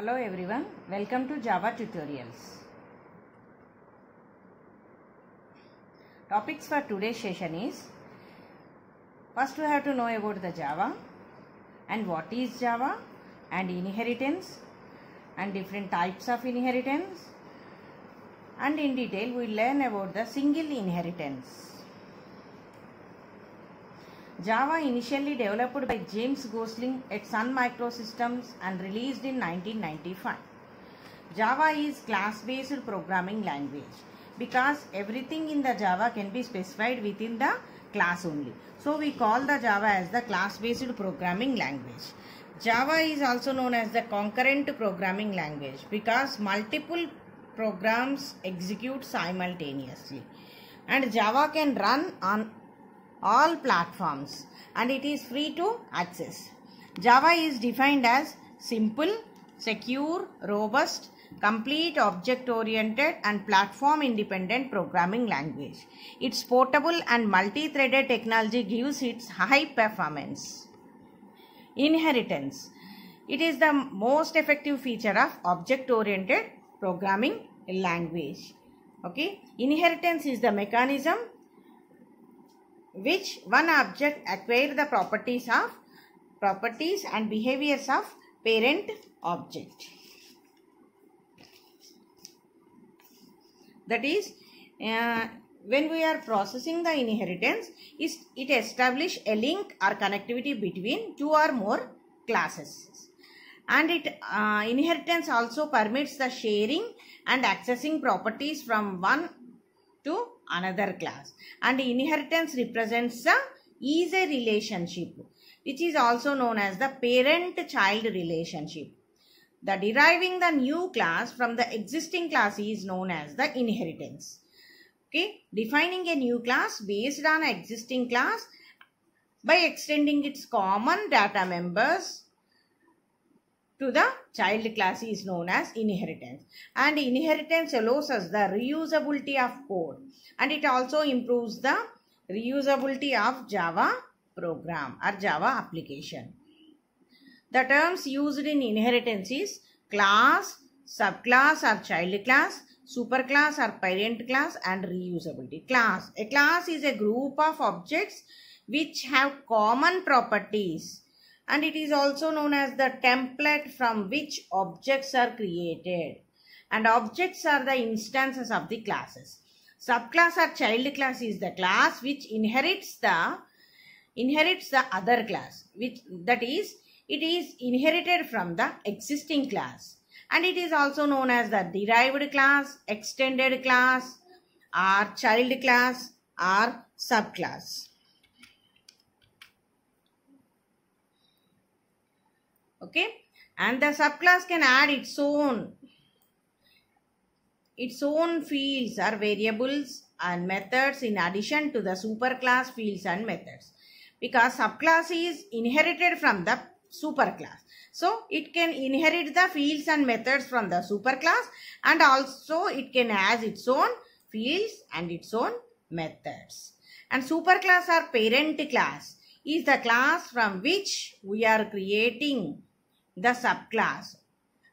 Hello everyone, welcome to Java tutorials. Topics for today's session is First we have to know about the Java and what is Java and inheritance and different types of inheritance and in detail we learn about the single inheritance. Java initially developed by James Gosling at Sun Microsystems and released in 1995. Java is class-based programming language because everything in the Java can be specified within the class only. So we call the Java as the class-based programming language. Java is also known as the concurrent programming language because multiple programs execute simultaneously and Java can run on all platforms and it is free to access. Java is defined as simple, secure, robust, complete object-oriented and platform-independent programming language. Its portable and multi-threaded technology gives its high performance. Inheritance. It is the most effective feature of object-oriented programming language. Okay. Inheritance is the mechanism which one object acquire the properties of properties and behaviors of parent object. That is, uh, when we are processing the inheritance, is it establish a link or connectivity between two or more classes. And it uh, inheritance also permits the sharing and accessing properties from one to another class. And inheritance represents the easy relationship which is also known as the parent-child relationship. The deriving the new class from the existing class is known as the inheritance. Okay, defining a new class based on existing class by extending its common data members to the child class is known as inheritance. And inheritance allows us the reusability of code and it also improves the reusability of Java program or Java application. The terms used in inheritance is class, subclass or child class, superclass or parent class and reusability. Class. A class is a group of objects which have common properties and it is also known as the template from which objects are created. And objects are the instances of the classes. Subclass or child class is the class which inherits the inherits the other class which that is it is inherited from the existing class and it is also known as the derived class, extended class or child class or subclass. okay and the subclass can add its own its own fields or variables and methods in addition to the superclass fields and methods because subclass is inherited from the superclass so it can inherit the fields and methods from the superclass and also it can has its own fields and its own methods and superclass or parent class is the class from which we are creating the subclass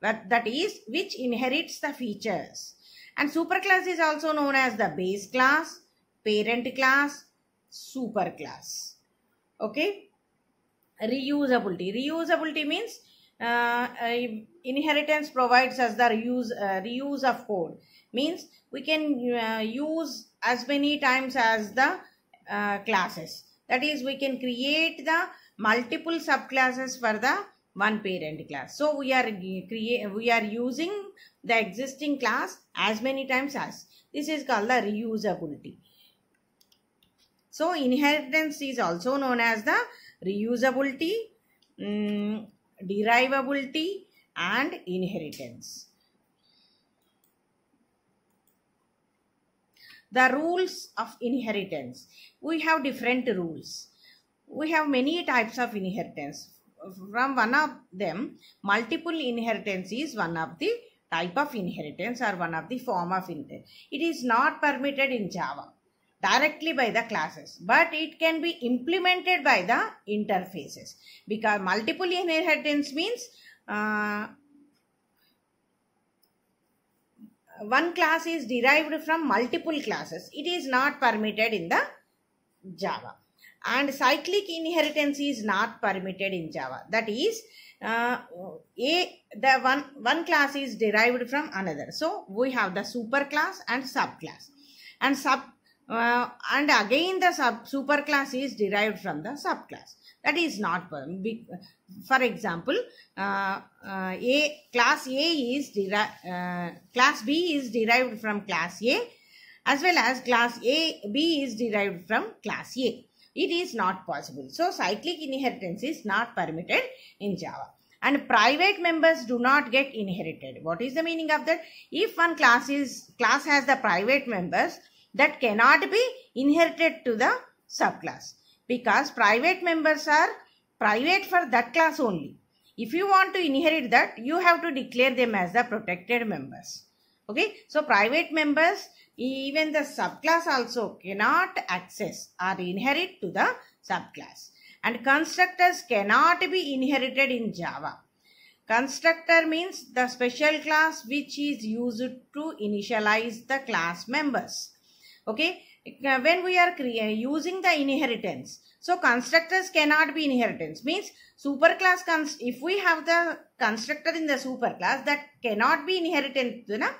that, that is which inherits the features and superclass is also known as the base class parent class superclass okay reusability reusability means uh, uh inheritance provides us the reuse uh, reuse of code means we can uh, use as many times as the uh, classes that is we can create the multiple subclasses for the one parent class. So we are create we are using the existing class as many times as. This is called the reusability. So inheritance is also known as the reusability, um, derivability and inheritance. The rules of inheritance. We have different rules. We have many types of inheritance from one of them multiple inheritance is one of the type of inheritance or one of the form of it is not permitted in java directly by the classes but it can be implemented by the interfaces because multiple inheritance means uh, one class is derived from multiple classes it is not permitted in the java and cyclic inheritance is not permitted in Java. That is, uh, a the one one class is derived from another. So we have the superclass and subclass, and sub uh, and again the sub superclass is derived from the subclass. That is not permitted. For example, uh, uh, a class A is derived uh, class B is derived from class A, as well as class A B is derived from class A. It is not possible. So cyclic inheritance is not permitted in Java. And private members do not get inherited. What is the meaning of that? If one class is class has the private members that cannot be inherited to the subclass because private members are private for that class only. If you want to inherit that, you have to declare them as the protected members. Okay, so private members even the subclass also cannot access or inherit to the subclass. And constructors cannot be inherited in Java. Constructor means the special class which is used to initialize the class members. Okay, uh, when we are using the inheritance, so constructors cannot be inheritance means superclass cons if we have the constructor in the superclass that cannot be inherited in a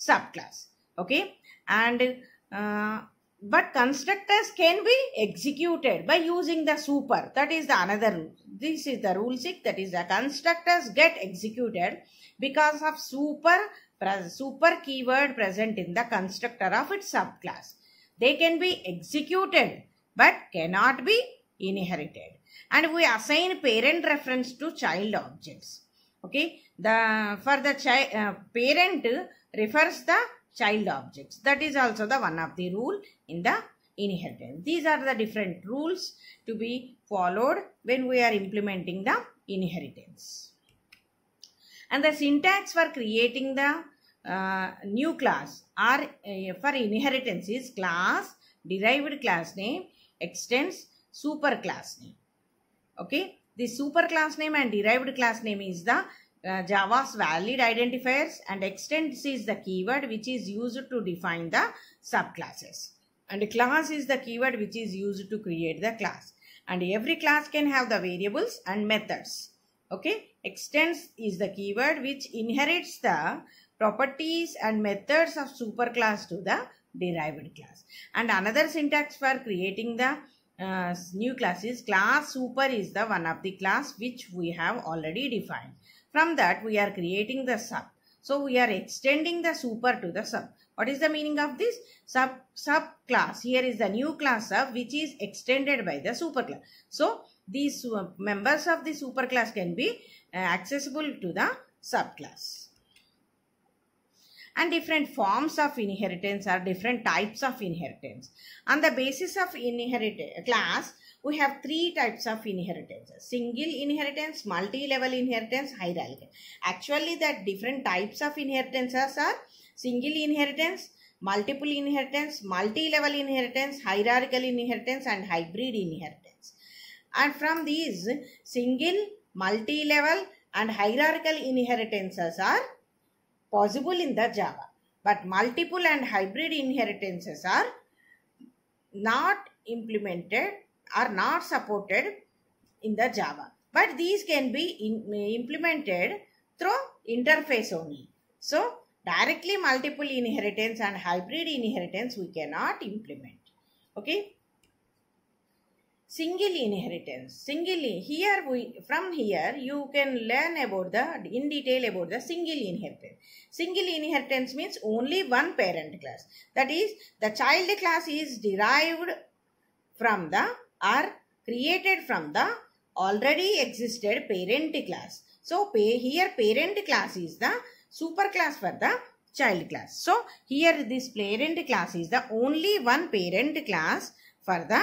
subclass. Okay and uh, but constructors can be executed by using the super that is the another rule this is the rule 6 that is the constructors get executed because of super super keyword present in the constructor of its subclass they can be executed but cannot be inherited and we assign parent reference to child objects okay the for the child uh, parent refers the child objects. That is also the one of the rule in the inheritance. These are the different rules to be followed when we are implementing the inheritance. And the syntax for creating the uh, new class or uh, for inheritance is class, derived class name, extends super class name. Okay. The super class name and derived class name is the uh, Java's valid identifiers and extends is the keyword which is used to define the subclasses. And class is the keyword which is used to create the class. And every class can have the variables and methods. Okay. Extends is the keyword which inherits the properties and methods of superclass to the derived class. And another syntax for creating the uh, new classes, class super is the one of the class which we have already defined from that, we are creating the sub. So, we are extending the super to the sub. What is the meaning of this? Sub, sub class? Here is the new class sub which is extended by the super class. So, these uh, members of the super class can be uh, accessible to the subclass. And different forms of inheritance are different types of inheritance. On the basis of inherit class, we have three types of inheritance. Single inheritance, multi-level inheritance, hierarchical. Actually, the different types of inheritances are single inheritance, multiple inheritance, multi-level inheritance, hierarchical inheritance and hybrid inheritance. And from these, single, multi-level and hierarchical inheritances are possible in the Java. But multiple and hybrid inheritances are not implemented are not supported in the Java. But these can be in, implemented through interface only. So, directly multiple inheritance and hybrid inheritance we cannot implement. Okay. Single inheritance. Single here we from here you can learn about the in detail about the single inheritance. Single inheritance means only one parent class. That is the child class is derived from the are created from the already existed parent class. So here parent class is the super class for the child class. So here this parent class is the only one parent class for the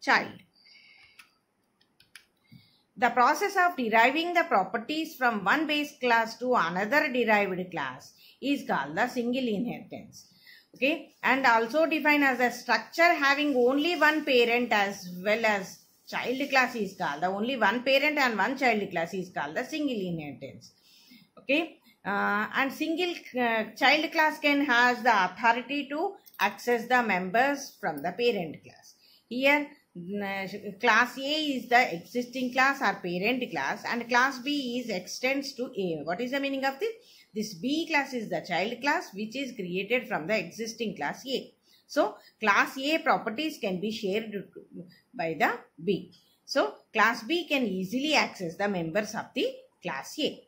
child. The process of deriving the properties from one base class to another derived class is called the single inheritance okay and also defined as a structure having only one parent as well as child class is called the only one parent and one child class is called the single inheritance okay uh, and single uh, child class can has the authority to access the members from the parent class here uh, class A is the existing class or parent class and class B is extends to A. What is the meaning of this? This B class is the child class which is created from the existing class A. So, class A properties can be shared by the B. So, class B can easily access the members of the class A.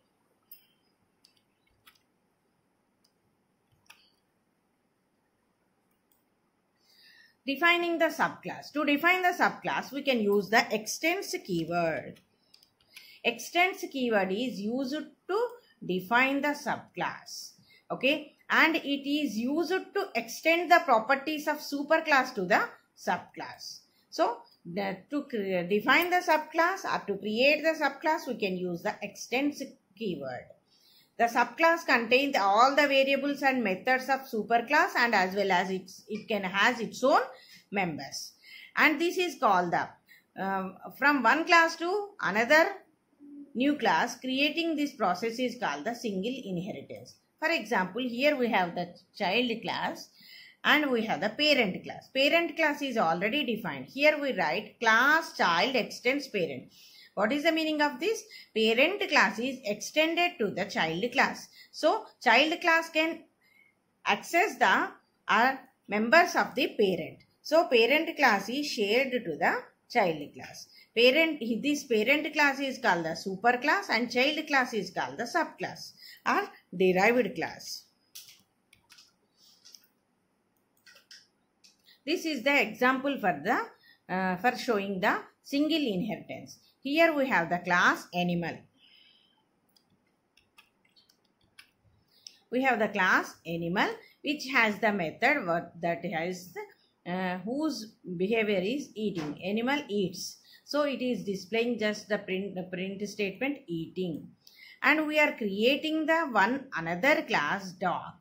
Defining the subclass. To define the subclass, we can use the extends keyword. Extends keyword is used to define the subclass. Okay. And it is used to extend the properties of superclass to the subclass. So, to define the subclass or to create the subclass, we can use the extends keyword. The subclass contains all the variables and methods of superclass and as well as it it can has its own members. And this is called the um, from one class to another New class creating this process is called the single inheritance. For example, here we have the child class and we have the parent class. Parent class is already defined. Here we write class child extends parent. What is the meaning of this? Parent class is extended to the child class. So, child class can access the uh, members of the parent. So, parent class is shared to the child class. Parent, this parent class is called the super class and child class is called the subclass or derived class. This is the example for the uh, for showing the single inheritance. Here we have the class animal. We have the class animal which has the method that has the uh, whose behavior is eating. Animal eats. So it is displaying just the print, the print statement eating. And we are creating the one another class dog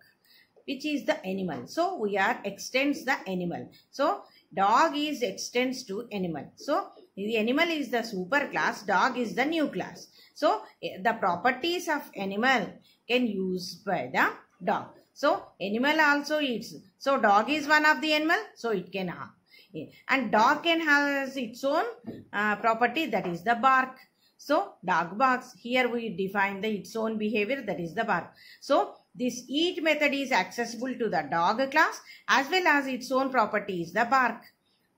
which is the animal. So we are extends the animal. So dog is extends to animal. So the animal is the super class, dog is the new class. So eh, the properties of animal can use by the dog. So animal also eats. So dog is one of the animal. So it can have. And dog can has its own uh, property that is the bark. So dog barks. Here we define the its own behavior that is the bark. So this eat method is accessible to the dog class as well as its own property is the bark.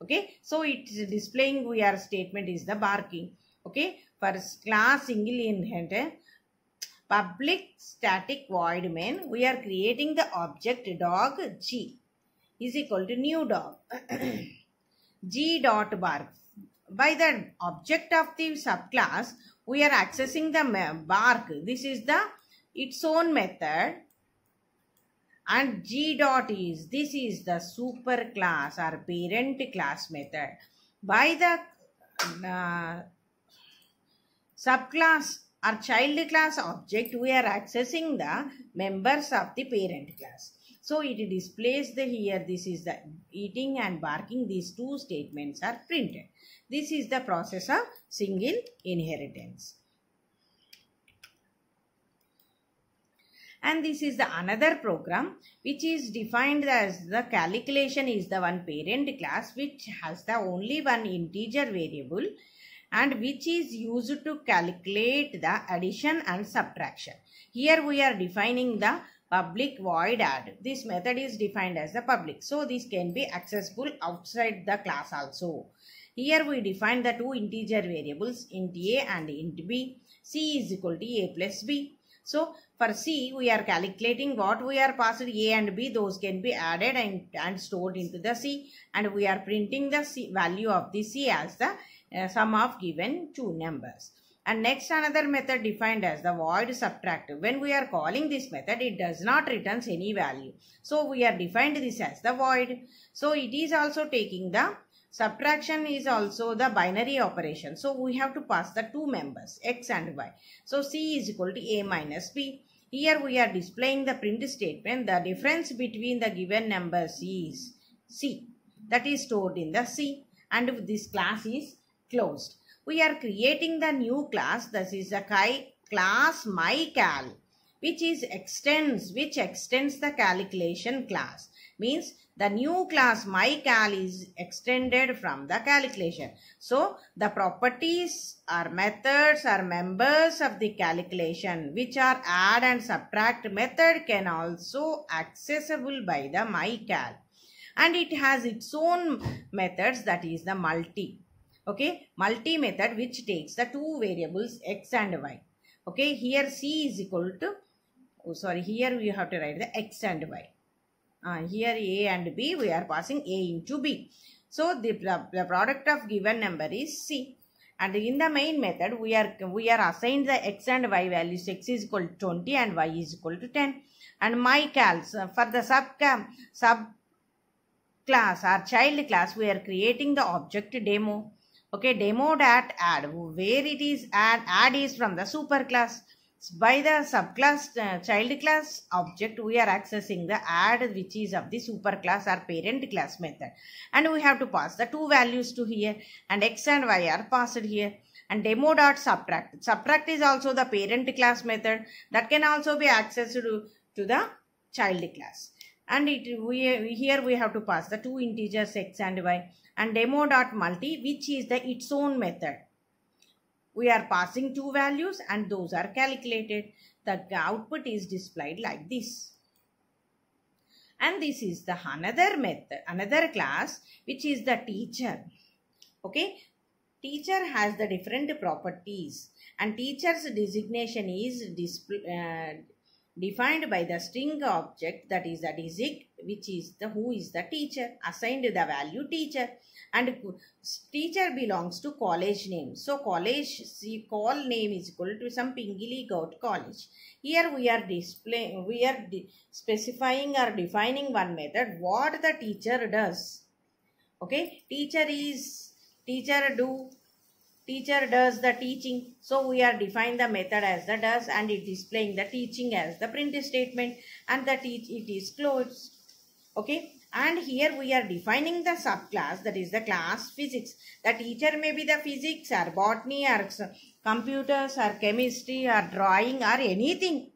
Okay. So it's displaying we are statement is the barking. Okay. First class single inherent public static void main, we are creating the object dog G is equal to new dog G dot bar. By the object of the subclass, we are accessing the bark. This is the its own method and G dot is this is the super class or parent class method. By the uh, subclass our child class object, we are accessing the members of the parent class. So it displays the here this is the eating and barking these two statements are printed. This is the process of single inheritance. And this is the another program which is defined as the calculation is the one parent class which has the only one integer variable and which is used to calculate the addition and subtraction. Here we are defining the public void add. This method is defined as the public. So this can be accessible outside the class also. Here we define the two integer variables int a and int b. c is equal to a plus b. So for c we are calculating what we are passed a and b those can be added and, and stored into the c and we are printing the c value of the c as the uh, sum of given two numbers. And next another method defined as the void subtractive. When we are calling this method, it does not returns any value. So we are defined this as the void. So it is also taking the subtraction is also the binary operation. So we have to pass the two members x and y. So c is equal to a minus b. Here we are displaying the print statement. The difference between the given numbers is c. That is stored in the c and this class is closed. We are creating the new class. This is the class myCal which is extends which extends the calculation class means the new class myCal is extended from the calculation so the properties are methods are members of the calculation which are add and subtract method can also accessible by the myCal and it has its own methods that is the multi okay multi method which takes the two variables x and y okay here c is equal to oh sorry here we have to write the x and y uh, here a and b we are passing a into b so the, the product of given number is c and in the main method we are we are assigned the x and y values x is equal to 20 and y is equal to 10 and my class uh, for the sub sub class or child class we are creating the object demo okay demo dot add where it is add add is from the superclass by the subclass uh, child class object we are accessing the add which is of the superclass or parent class method and we have to pass the two values to here and x and y are passed here and demo dot subtract subtract is also the parent class method that can also be accessed to, to the child class and it we here we have to pass the two integers x and y and demo dot multi which is the its own method we are passing two values and those are calculated the output is displayed like this and this is the another method another class which is the teacher okay teacher has the different properties and teacher's designation is display uh, defined by the string object that is the DZIC which is the who is the teacher assigned the value teacher and teacher belongs to college name. So college see call name is equal to some Pingili Gout college. Here we are displaying we are specifying or defining one method what the teacher does. Okay teacher is teacher do Teacher does the teaching. So we are defining the method as the does and it is playing the teaching as the print statement and the teach it is closed. Okay. And here we are defining the subclass that is the class physics. The teacher may be the physics or botany or computers or chemistry or drawing or anything.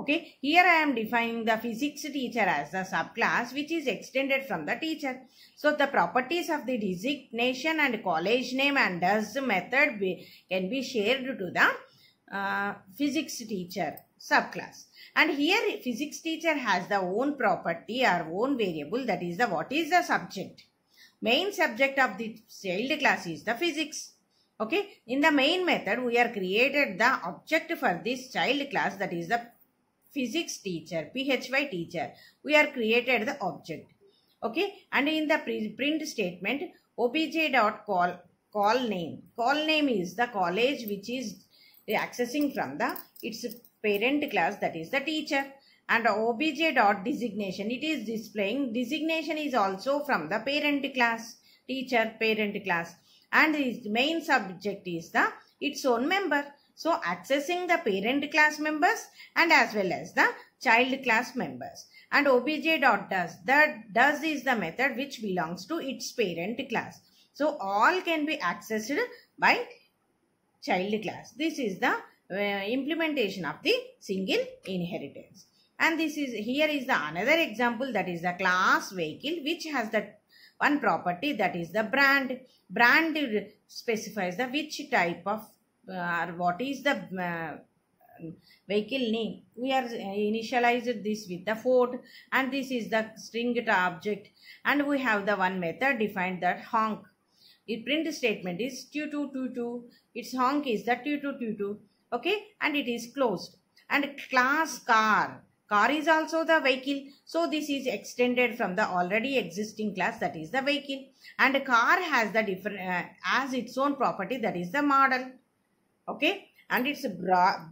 Okay, here I am defining the physics teacher as the subclass which is extended from the teacher. So, the properties of the designation and college name and does method be, can be shared to the uh, physics teacher subclass. And here physics teacher has the own property or own variable that is the what is the subject. Main subject of the child class is the physics. Okay. In the main method, we are created the object for this child class that is the physics teacher, PHY teacher. We are created the object. Okay. And in the print statement, obj dot call call name. Call name is the college which is accessing from the its parent class that is the teacher and obj dot designation it is displaying designation is also from the parent class teacher parent class and its main subject is the its own member so accessing the parent class members and as well as the child class members. And does that does is the method which belongs to its parent class. So all can be accessed by child class. This is the uh, implementation of the single inheritance. And this is here is the another example that is the class vehicle which has the one property that is the brand. Brand specifies the which type of uh, or what is the uh, vehicle name we are uh, initialized this with the Ford and this is the string object and we have the one method defined that honk it print statement is 2222 its honk is the 2222 okay and it is closed and class car car is also the vehicle so this is extended from the already existing class that is the vehicle and car has the different uh, its own property that is the model okay and its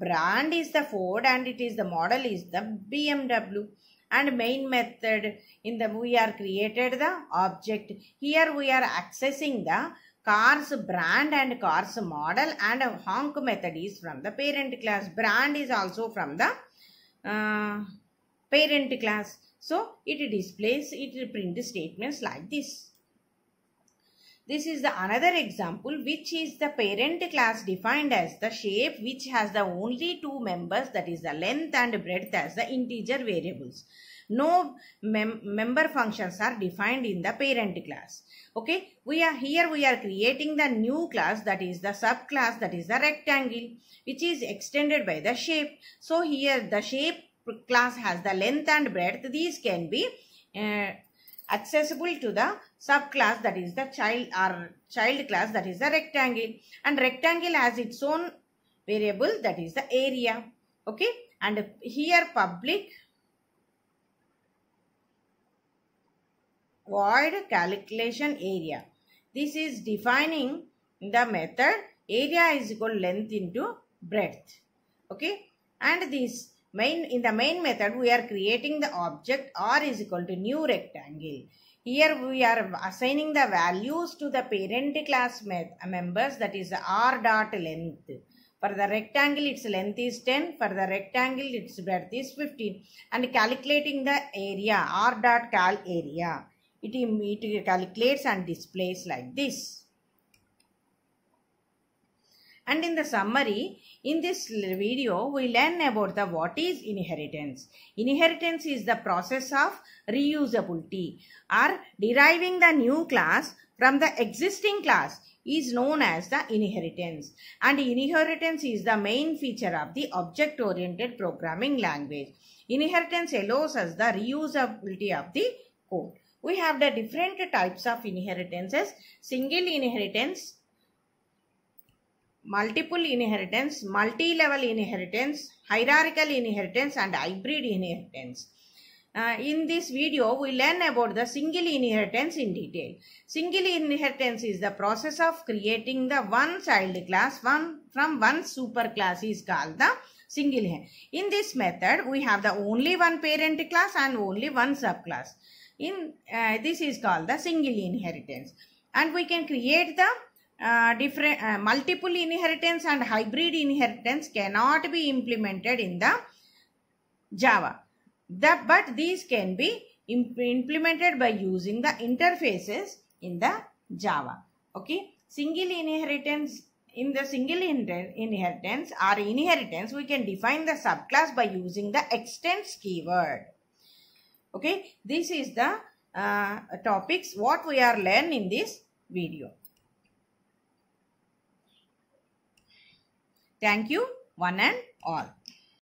brand is the Ford and it is the model is the BMW and main method in the we are created the object here we are accessing the car's brand and car's model and honk method is from the parent class brand is also from the uh, parent class so it displays it print statements like this this is the another example which is the parent class defined as the shape which has the only two members that is the length and breadth as the integer variables. No mem member functions are defined in the parent class. Okay, we are here we are creating the new class that is the subclass that is the rectangle which is extended by the shape. So here the shape class has the length and breadth these can be uh, accessible to the subclass that is the child or child class that is the rectangle and rectangle has its own variable that is the area okay and here public void calculation area this is defining the method area is equal length into breadth okay and this main in the main method we are creating the object r is equal to new rectangle here we are assigning the values to the parent class members that is r dot length. For the rectangle its length is 10, for the rectangle its breadth is 15 and calculating the area r dot cal area. It, it calculates and displays like this. And in the summary, in this video, we learn about the what is inheritance. Inheritance is the process of reusability or deriving the new class from the existing class is known as the inheritance and inheritance is the main feature of the object-oriented programming language. Inheritance allows us the reusability of the code. We have the different types of inheritances, single inheritance, multiple inheritance, multi-level inheritance, hierarchical inheritance and hybrid inheritance. Uh, in this video, we learn about the single inheritance in detail. Single inheritance is the process of creating the one child class one, from one superclass is called the single. In this method, we have the only one parent class and only one subclass. In uh, This is called the single inheritance. And we can create the uh, different uh, multiple inheritance and hybrid inheritance cannot be implemented in the Java. The, but these can be imp implemented by using the interfaces in the Java. Okay, single inheritance in the single inheritance or inheritance we can define the subclass by using the extends keyword. Okay, this is the uh, topics what we are learning in this video. Thank you one and all.